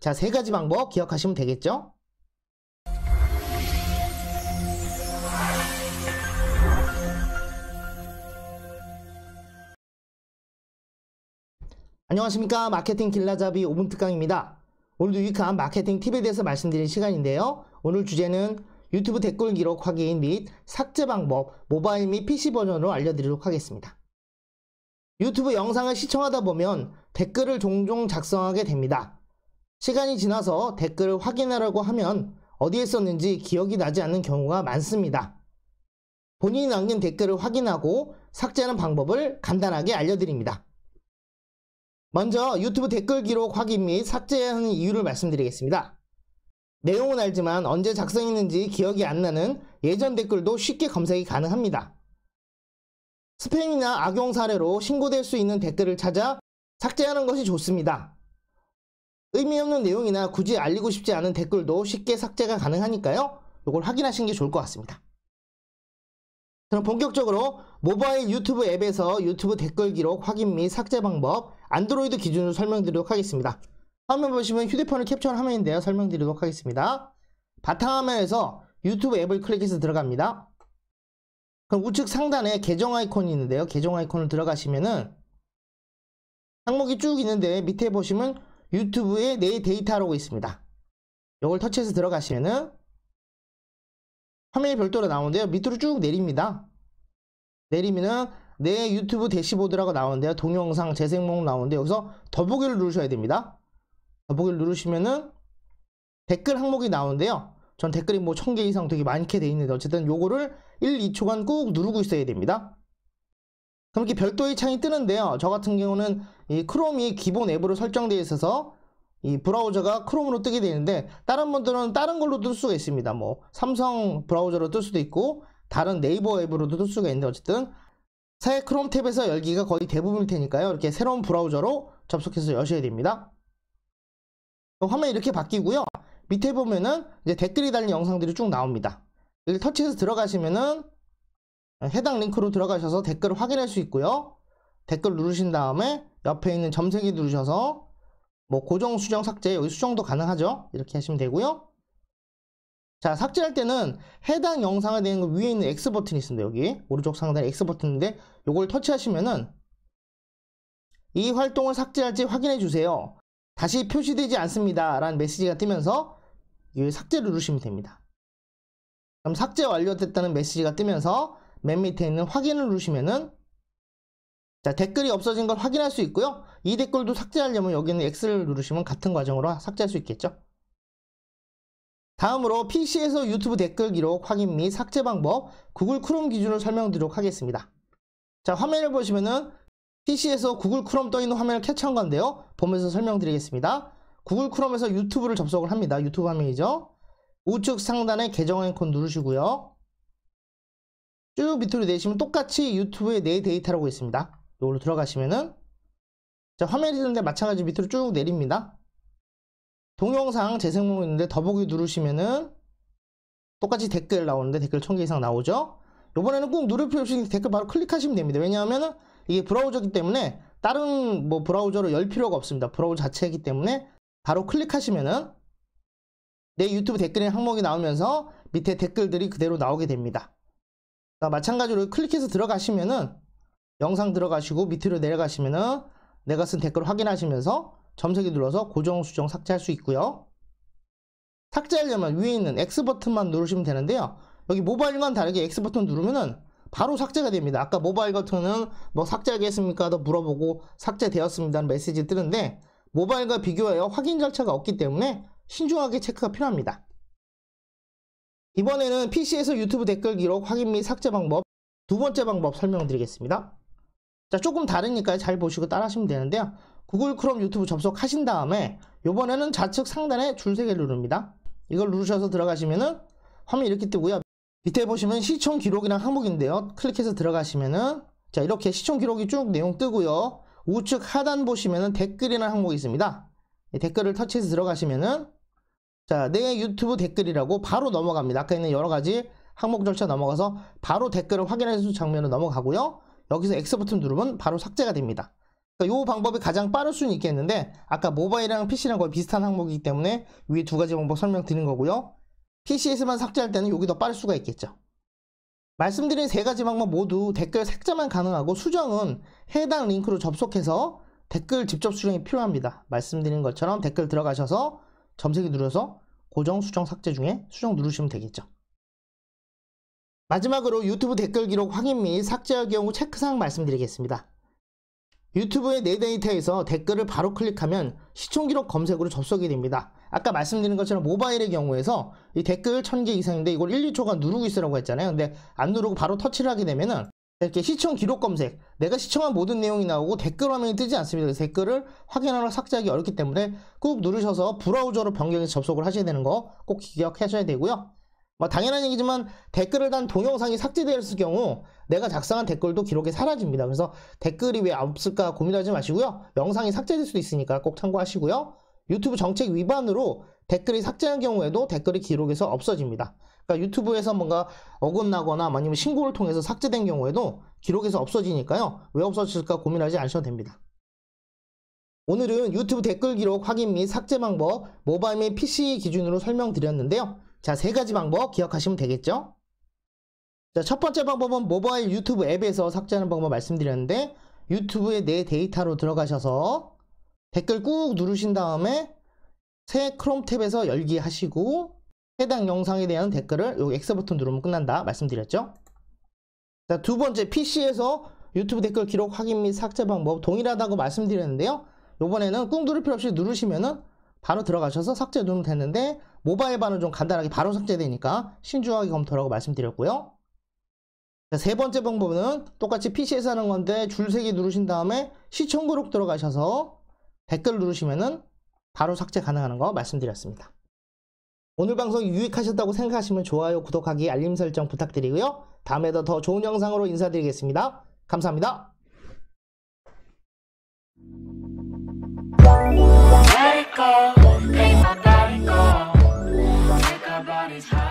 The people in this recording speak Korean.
자, 세 가지 방법 기억하시면 되겠죠? 안녕하십니까 마케팅 길라잡이 오분 특강입니다. 오늘도 유익한 마케팅 팁에 대해서 말씀드릴 시간인데요. 오늘 주제는 유튜브 댓글 기록 확인 및 삭제 방법 모바일 및 PC 버전으로 알려드리도록 하겠습니다. 유튜브 영상을 시청하다 보면 댓글을 종종 작성하게 됩니다. 시간이 지나서 댓글을 확인하라고 하면 어디에 썼는지 기억이 나지 않는 경우가 많습니다. 본인이 남긴 댓글을 확인하고 삭제하는 방법을 간단하게 알려드립니다. 먼저 유튜브 댓글 기록 확인 및 삭제하는 이유를 말씀드리겠습니다. 내용은 알지만 언제 작성했는지 기억이 안 나는 예전 댓글도 쉽게 검색이 가능합니다. 스팸이나 악용 사례로 신고될 수 있는 댓글을 찾아 삭제하는 것이 좋습니다. 의미 없는 내용이나 굳이 알리고 싶지 않은 댓글도 쉽게 삭제가 가능하니까요. 이걸 확인하시는 게 좋을 것 같습니다. 그럼 본격적으로 모바일 유튜브 앱에서 유튜브 댓글 기록 확인 및 삭제 방법 안드로이드 기준으로 설명드리도록 하겠습니다. 화면 보시면 휴대폰을 캡처한 화면인데요. 설명드리도록 하겠습니다. 바탕화면에서 유튜브 앱을 클릭해서 들어갑니다. 그럼 우측 상단에 계정 아이콘이 있는데요. 계정 아이콘을 들어가시면은 항목이 쭉 있는데 밑에 보시면 유튜브에 내 데이터라고 있습니다. 이걸 터치해서 들어가시면은 화면이 별도로 나오는데요. 밑으로 쭉 내립니다. 내리면은 내 유튜브 대시보드라고 나오는데요. 동영상 재생 목록 나오는데 여기서 더보기를 누르셔야 됩니다. 더보기를 누르시면은 댓글 항목이 나오는데요. 전 댓글이 뭐 1000개 이상 되게 많게 돼 있는데 어쨌든 요거를 1, 2초간 꾹 누르고 있어야 됩니다. 그럼 이렇게 별도의 창이 뜨는데요. 저 같은 경우는 이 크롬이 기본 앱으로 설정되어 있어서 이 브라우저가 크롬으로 뜨게 되는데 다른 분들은 다른 걸로 뜰 수가 있습니다. 뭐 삼성 브라우저로 뜰 수도 있고 다른 네이버 앱으로도 뜰 수가 있는데 어쨌든 새 크롬 탭에서 열기가 거의 대부분일 테니까요. 이렇게 새로운 브라우저로 접속해서 여셔야 됩니다. 화면이 이렇게 바뀌고요. 밑에 보면은 이제 댓글이 달린 영상들이 쭉 나옵니다. 여기 터치해서 들어가시면은 해당 링크로 들어가셔서 댓글을 확인할 수 있고요. 댓글 누르신 다음에 옆에 있는 점색이 누르셔서 뭐 고정 수정 삭제 여기 수정도 가능하죠 이렇게 하시면 되고요 자 삭제할 때는 해당 영상에 대한 위에 있는 X 버튼이 있습니다 여기 오른쪽 상단에 X 버튼인데 이걸 터치하시면은 이 활동을 삭제할지 확인해 주세요 다시 표시되지 않습니다 라는 메시지가 뜨면서 이 삭제를 누르시면 됩니다 그럼 삭제 완료됐다는 메시지가 뜨면서 맨 밑에 있는 확인을 누르시면은 자, 댓글이 없어진 걸 확인할 수 있고요. 이 댓글도 삭제하려면 여기는 X를 누르시면 같은 과정으로 삭제할 수 있겠죠. 다음으로 PC에서 유튜브 댓글 기록 확인 및 삭제 방법, 구글 크롬 기준을 설명드리도록 하겠습니다. 자, 화면을 보시면은 PC에서 구글 크롬 떠있는 화면을 캡처한 건데요. 보면서 설명드리겠습니다. 구글 크롬에서 유튜브를 접속을 합니다. 유튜브 화면이죠. 우측 상단에 계정 아이콘 누르시고요. 쭉 밑으로 내시면 똑같이 유튜브의 내 데이터라고 있습니다. 요걸로 들어가시면은 자, 화면이 되는데 마찬가지 밑으로 쭉 내립니다. 동영상 재생목록 있는데 더보기 누르시면은 똑같이 댓글 나오는데 댓글 1000개 이상 나오죠. 요번에는 꼭 누를 필요 없이 댓글 바로 클릭하시면 됩니다. 왜냐하면 이게 브라우저기 때문에 다른 뭐 브라우저로 열 필요가 없습니다. 브라우저 자체이기 때문에 바로 클릭하시면은 내 유튜브 댓글의 항목이 나오면서 밑에 댓글들이 그대로 나오게 됩니다. 마찬가지로 클릭해서 들어가시면은 영상 들어가시고 밑으로 내려가시면은 내가 쓴 댓글 확인하시면서 점색이 눌러서 고정 수정 삭제할 수 있고요. 삭제하려면 위에 있는 X 버튼만 누르시면 되는데요. 여기 모바일과는 다르게 X 버튼 누르면은 바로 삭제가 됩니다. 아까 모바일 버튼은 뭐삭제하겠습니까더 물어보고 삭제되었습니다는 메시지 뜨는데 모바일과 비교하여 확인 절차가 없기 때문에 신중하게 체크가 필요합니다. 이번에는 PC에서 유튜브 댓글 기록 확인 및 삭제 방법 두 번째 방법 설명드리겠습니다. 자, 조금 다르니까 잘 보시고 따라하시면 되는데요. 구글 크롬 유튜브 접속하신 다음에 이번에는 좌측 상단에 줄 세개를 누릅니다. 이걸 누르셔서 들어가시면은 화면이 렇게 뜨고요. 밑에 보시면 시청 기록이랑 항목인데요. 클릭해서 들어가시면은 자 이렇게 시청 기록이 쭉 내용 뜨고요. 우측 하단 보시면은 댓글이라는 항목이 있습니다. 예, 댓글을 터치해서 들어가시면은 자 내 유튜브 댓글이라고 바로 넘어갑니다. 아까 있는 여러 가지 항목 절차 넘어가서 바로 댓글을 확인할 수 있는 장면으로 넘어가고요. 여기서 X 버튼 누르면 바로 삭제가 됩니다. 그이 그러니까 방법이 가장 빠를 수는 있겠는데 아까 모바일이랑 PC랑 거의 비슷한 항목이기 때문에 위에 두 가지 방법 설명드린 거고요. PC에서만 삭제할 때는 여기 더 빠를 수가 있겠죠. 말씀드린 세 가지 방법 모두 댓글 삭제만 가능하고 수정은 해당 링크로 접속해서 댓글 직접 수정이 필요합니다. 말씀드린 것처럼 댓글 들어가셔서 점색이 누르셔서 고정 수정 삭제 중에 수정 누르시면 되겠죠. 마지막으로 유튜브 댓글 기록 확인 및 삭제할 경우 체크사항 말씀드리겠습니다. 유튜브의 내 데이터에서 댓글을 바로 클릭하면 시청 기록 검색으로 접속이 됩니다. 아까 말씀드린 것처럼 모바일의 경우에서 이 댓글 1000개 이상인데 이걸 1, 2초간 누르고 있으라고 했잖아요. 근데 안 누르고 바로 터치를 하게 되면은 이렇게 시청 기록 검색, 내가 시청한 모든 내용이 나오고 댓글 화면이 뜨지 않습니다. 그래서 댓글을 확인하러 삭제하기 어렵기 때문에 꾹 누르셔서 브라우저로 변경해서 접속을 하셔야 되는 거 꼭 기억하셔야 되고요. 뭐 당연한 얘기지만 댓글을 단 동영상이 삭제되었을 경우 내가 작성한 댓글도 기록에 사라집니다. 그래서 댓글이 왜 없을까 고민하지 마시고요. 영상이 삭제될 수도 있으니까 꼭 참고하시고요. 유튜브 정책 위반으로 댓글이 삭제한 경우에도 댓글이 기록에서 없어집니다. 그러니까 유튜브에서 뭔가 어긋나거나 아니면 신고를 통해서 삭제된 경우에도 기록에서 없어지니까요. 왜 없어질까 고민하지 않으셔도 됩니다. 오늘은 유튜브 댓글 기록 확인 및 삭제 방법 모바일 및 PC 기준으로 설명드렸는데요. 자, 세 가지 방법 기억하시면 되겠죠? 자, 첫 번째 방법은 모바일 유튜브 앱에서 삭제하는 방법 말씀드렸는데 유튜브에내 데이터로 들어가셔서 댓글 꾹 누르신 다음에 새 크롬 탭에서 열기 하시고 해당 영상에 대한 댓글을 요 X 버튼 누르면 끝난다 말씀드렸죠? 자, 두 번째 PC에서 유튜브 댓글 기록 확인 및 삭제 방법 동일하다고 말씀드렸는데요. 이번에는꾹 누를 필요 없이 누르시면은 바로 들어가셔서 삭제 누르면 되는데 모바일반은좀 간단하게 바로 삭제되니까 신중하게 검토라고 말씀드렸고요. 세 번째 방법은 똑같이 PC에서 하는 건데 줄세기 누르신 다음에 시청 기록 들어가셔서 댓글 누르시면 바로 삭제 가능한 거 말씀드렸습니다. 오늘 방송 유익하셨다고 생각하시면 좋아요, 구독하기, 알림 설정 부탁드리고요. 다음에도 더 좋은 영상으로 인사드리겠습니다. 감사합니다. Let it go, l e my o d y go. always high.